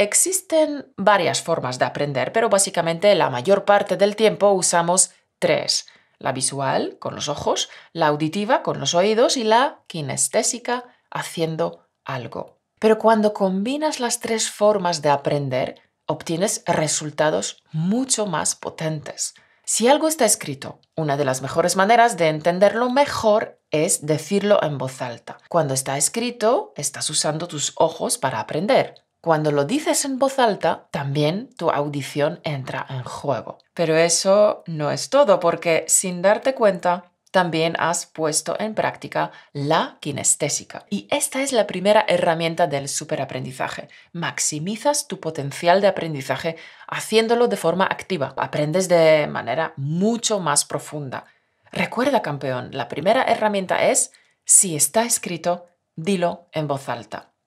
Existen varias formas de aprender, pero básicamente la mayor parte del tiempo usamos tres. La visual, con los ojos, la auditiva, con los oídos, y la kinestésica, haciendo algo. Pero cuando combinas las tres formas de aprender, obtienes resultados mucho más potentes. Si algo está escrito, una de las mejores maneras de entenderlo mejor es decirlo en voz alta. Cuando está escrito, estás usando tus ojos para aprender cuando lo dices en voz alta, también tu audición entra en juego. Pero eso no es todo, porque sin darte cuenta, también has puesto en práctica la kinestésica. Y esta es la primera herramienta del superaprendizaje. Maximizas tu potencial de aprendizaje haciéndolo de forma activa. Aprendes de manera mucho más profunda. Recuerda, campeón, la primera herramienta es, si está escrito, dilo en voz alta.